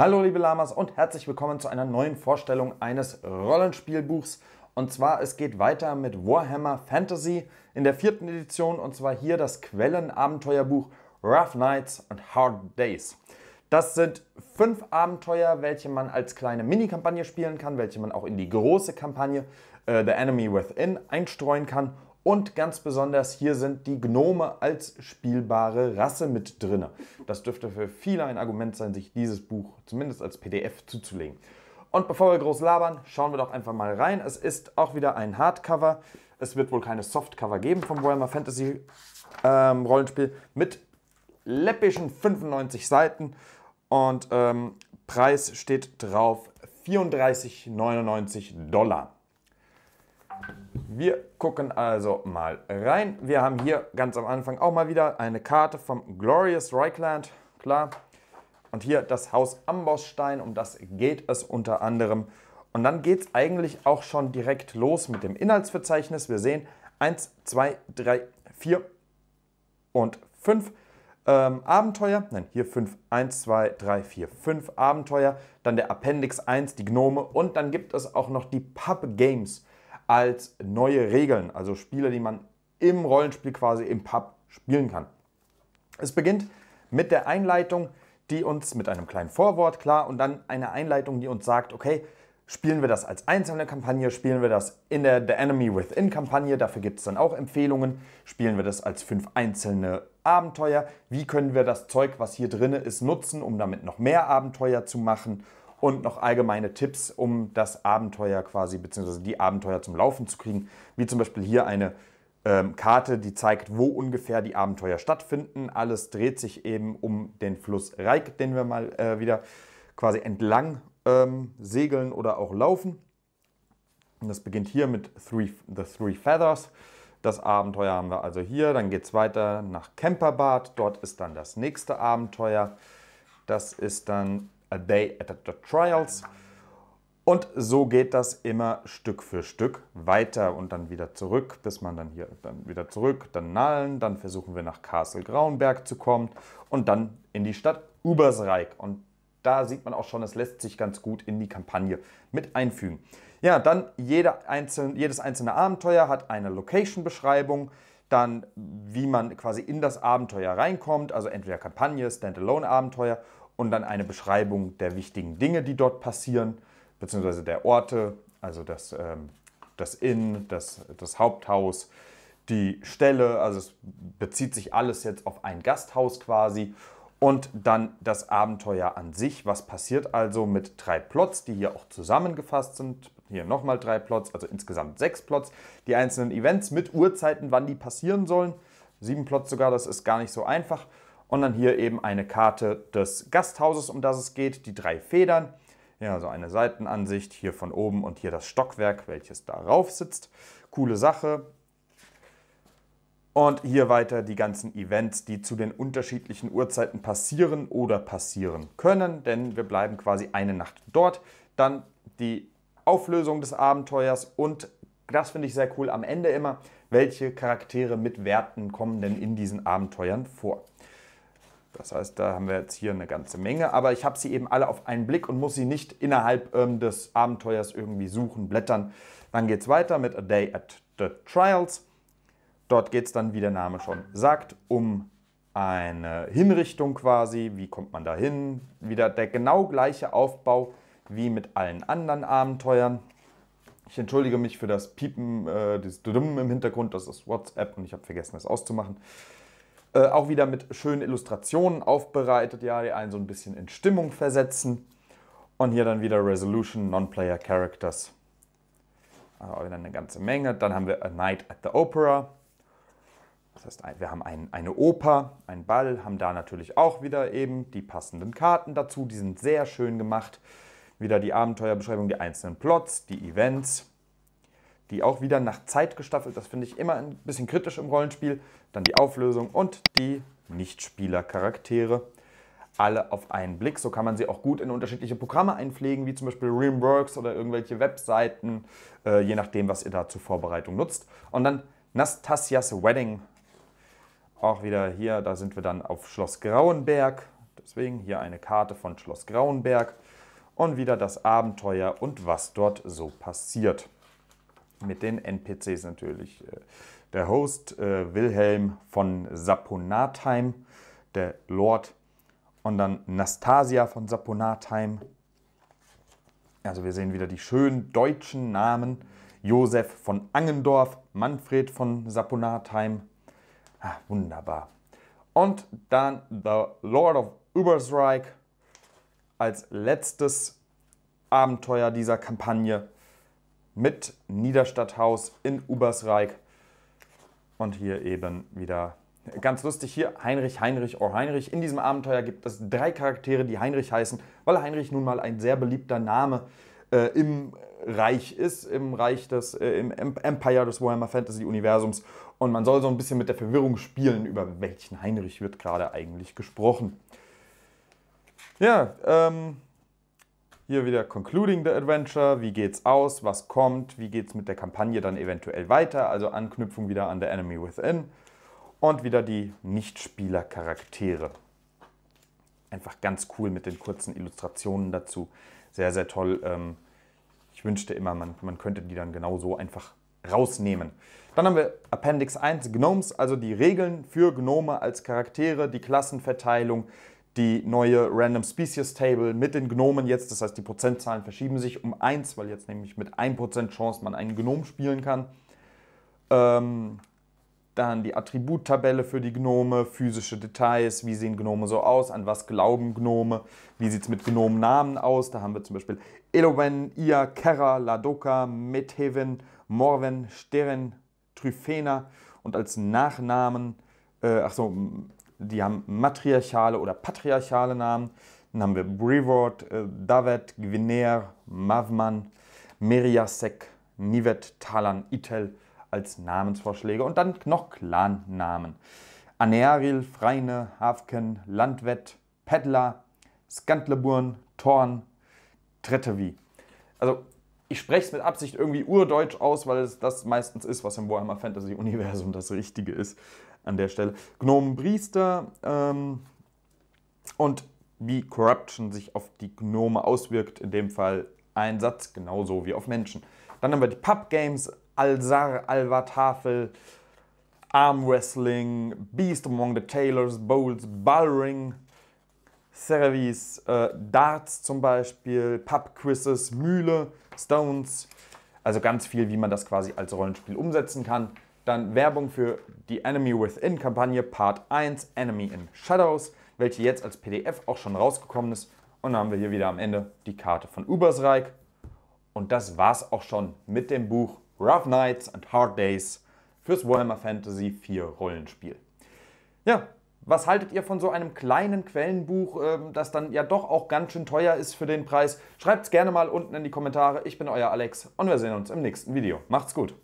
Hallo liebe Lamas und herzlich willkommen zu einer neuen Vorstellung eines Rollenspielbuchs. Und zwar, es geht weiter mit Warhammer Fantasy in der vierten Edition und zwar hier das Quellenabenteuerbuch Rough Nights and Hard Days. Das sind fünf Abenteuer, welche man als kleine Mini-Kampagne spielen kann, welche man auch in die große Kampagne äh, The Enemy Within einstreuen kann und ganz besonders hier sind die Gnome als spielbare Rasse mit drin. Das dürfte für viele ein Argument sein, sich dieses Buch zumindest als PDF zuzulegen. Und bevor wir groß labern, schauen wir doch einfach mal rein. Es ist auch wieder ein Hardcover. Es wird wohl keine Softcover geben vom Warhammer Fantasy ähm, Rollenspiel mit läppischen 95 Seiten. Und ähm, Preis steht drauf 34,99 Dollar. Wir gucken also mal rein. Wir haben hier ganz am Anfang auch mal wieder eine Karte vom Glorious Reichland, klar. Und hier das Haus Ambossstein, um das geht es unter anderem. Und dann geht es eigentlich auch schon direkt los mit dem Inhaltsverzeichnis. Wir sehen 1, 2, 3, 4 und 5 ähm, Abenteuer. Nein, hier 5, 1, 2, 3, 4, 5 Abenteuer. Dann der Appendix 1, die Gnome. Und dann gibt es auch noch die Pub Games als neue Regeln, also Spiele, die man im Rollenspiel quasi im Pub spielen kann. Es beginnt mit der Einleitung, die uns mit einem kleinen Vorwort klar und dann eine Einleitung, die uns sagt, okay, spielen wir das als einzelne Kampagne, spielen wir das in der The Enemy Within Kampagne, dafür gibt es dann auch Empfehlungen, spielen wir das als fünf einzelne Abenteuer, wie können wir das Zeug, was hier drin ist, nutzen, um damit noch mehr Abenteuer zu machen und noch allgemeine Tipps, um das Abenteuer quasi, beziehungsweise die Abenteuer zum Laufen zu kriegen, wie zum Beispiel hier eine ähm, Karte, die zeigt, wo ungefähr die Abenteuer stattfinden. Alles dreht sich eben um den Fluss Reik, den wir mal äh, wieder quasi entlang ähm, segeln oder auch laufen. Und das beginnt hier mit three, The Three Feathers. Das Abenteuer haben wir also hier. Dann geht es weiter nach Camperbad. Dort ist dann das nächste Abenteuer. Das ist dann a day at the trials. Und so geht das immer Stück für Stück weiter und dann wieder zurück, bis man dann hier dann wieder zurück, dann Nallen, dann versuchen wir nach Castle Grauenberg zu kommen und dann in die Stadt Ubersreik. Und da sieht man auch schon, es lässt sich ganz gut in die Kampagne mit einfügen. Ja, dann jede einzelne, jedes einzelne Abenteuer hat eine Location-Beschreibung, dann wie man quasi in das Abenteuer reinkommt, also entweder Kampagne, Standalone-Abenteuer und dann eine Beschreibung der wichtigen Dinge, die dort passieren, beziehungsweise der Orte, also das, ähm, das Inn, das, das Haupthaus, die Stelle, also es bezieht sich alles jetzt auf ein Gasthaus quasi. Und dann das Abenteuer an sich. Was passiert also mit drei Plots, die hier auch zusammengefasst sind? Hier nochmal drei Plots, also insgesamt sechs Plots. Die einzelnen Events mit Uhrzeiten, wann die passieren sollen. Sieben Plots sogar, das ist gar nicht so einfach. Und dann hier eben eine Karte des Gasthauses, um das es geht, die drei Federn. Ja, so eine Seitenansicht hier von oben und hier das Stockwerk, welches darauf sitzt. Coole Sache. Und hier weiter die ganzen Events, die zu den unterschiedlichen Uhrzeiten passieren oder passieren können, denn wir bleiben quasi eine Nacht dort. Dann die Auflösung des Abenteuers und das finde ich sehr cool am Ende immer, welche Charaktere mit Werten kommen denn in diesen Abenteuern vor. Das heißt, da haben wir jetzt hier eine ganze Menge, aber ich habe sie eben alle auf einen Blick und muss sie nicht innerhalb ähm, des Abenteuers irgendwie suchen, blättern. Dann geht es weiter mit A Day at the Trials. Dort geht es dann, wie der Name schon sagt, um eine Hinrichtung quasi. Wie kommt man da hin? Wieder der genau gleiche Aufbau wie mit allen anderen Abenteuern. Ich entschuldige mich für das Piepen, äh, das Dumm im Hintergrund, das ist WhatsApp und ich habe vergessen, es auszumachen. Äh, auch wieder mit schönen Illustrationen aufbereitet, ja, die einen so ein bisschen in Stimmung versetzen. Und hier dann wieder Resolution, Non-Player Characters. Also wieder eine ganze Menge. Dann haben wir A Night at the Opera. Das heißt, wir haben ein, eine Oper, einen Ball, haben da natürlich auch wieder eben die passenden Karten dazu. Die sind sehr schön gemacht. Wieder die Abenteuerbeschreibung, die einzelnen Plots, die Events die auch wieder nach Zeit gestaffelt, das finde ich immer ein bisschen kritisch im Rollenspiel, dann die Auflösung und die Nichtspielercharaktere. Alle auf einen Blick. So kann man sie auch gut in unterschiedliche Programme einpflegen, wie zum Beispiel Realmworks oder irgendwelche Webseiten, äh, je nachdem, was ihr da zur Vorbereitung nutzt. Und dann Nastasias Wedding. Auch wieder hier, da sind wir dann auf Schloss Grauenberg. Deswegen hier eine Karte von Schloss Grauenberg und wieder das Abenteuer und was dort so passiert mit den NPCs natürlich. Äh, der Host äh, Wilhelm von Saponatheim, der Lord und dann Nastasia von Saponatheim. Also wir sehen wieder die schönen deutschen Namen. Josef von Angendorf, Manfred von Saponatheim. Ah, wunderbar. Und dann The Lord of Übersreich als letztes Abenteuer dieser Kampagne mit Niederstadthaus in Ubersreich. Und hier eben wieder ganz lustig hier Heinrich, Heinrich, oh Heinrich. In diesem Abenteuer gibt es drei Charaktere, die Heinrich heißen, weil Heinrich nun mal ein sehr beliebter Name äh, im Reich ist, im Reich des, äh, im Empire des Warhammer Fantasy Universums. Und man soll so ein bisschen mit der Verwirrung spielen, über welchen Heinrich wird gerade eigentlich gesprochen. Ja, ähm, hier wieder Concluding the Adventure, wie geht's aus, was kommt, wie geht's mit der Kampagne dann eventuell weiter, also Anknüpfung wieder an The Enemy Within und wieder die Nichtspieler-Charaktere. Einfach ganz cool mit den kurzen Illustrationen dazu, sehr, sehr toll. Ähm, ich wünschte immer, man, man könnte die dann genau so einfach rausnehmen. Dann haben wir Appendix 1 Gnomes, also die Regeln für Gnome als Charaktere, die Klassenverteilung, die neue Random Species Table mit den Gnomen jetzt. Das heißt, die Prozentzahlen verschieben sich um 1, weil jetzt nämlich mit 1% Chance man einen Gnom spielen kann. Ähm, dann die Attributtabelle für die Gnome, physische Details, wie sehen Gnome so aus, an was glauben Gnome, wie sieht es mit Gnomennamen aus. Da haben wir zum Beispiel Eloven, Ia, Kerra, Ladoka, Metheven, Morven, Steren, Tryphena und als Nachnamen, äh, achso, die haben matriarchale oder patriarchale Namen. Dann haben wir Brevard, äh, Davet, Gwiner, Mavman, Meriasek, Nivet, Talan, Itel als Namensvorschläge und dann noch Clannamen. Anearil, Freine, Hafken, Landwett, Pedler, Skandleburn, Thorn, Trettevi. Also ich spreche es mit Absicht irgendwie urdeutsch aus, weil es das meistens ist, was im Warhammer Fantasy Universum das Richtige ist an der Stelle. Gnomenpriester ähm, und wie Corruption sich auf die Gnome auswirkt, in dem Fall ein Satz, genauso wie auf Menschen. Dann haben wir die Pub Games, Alzar, Alva Tafel, Arm Wrestling, Beast Among the Tailors, Bowls, Ballring, Cerevis, äh, Darts zum Beispiel, Pub-Quizzes, Mühle, Stones. Also ganz viel, wie man das quasi als Rollenspiel umsetzen kann. Dann Werbung für die Enemy Within Kampagne Part 1, Enemy in Shadows, welche jetzt als PDF auch schon rausgekommen ist. Und dann haben wir hier wieder am Ende die Karte von Ubersreich. Und das war's auch schon mit dem Buch Rough Nights and Hard Days fürs Warhammer Fantasy 4 Rollenspiel. Ja, was haltet ihr von so einem kleinen Quellenbuch, ähm, das dann ja doch auch ganz schön teuer ist für den Preis? Schreibt es gerne mal unten in die Kommentare. Ich bin euer Alex und wir sehen uns im nächsten Video. Macht's gut!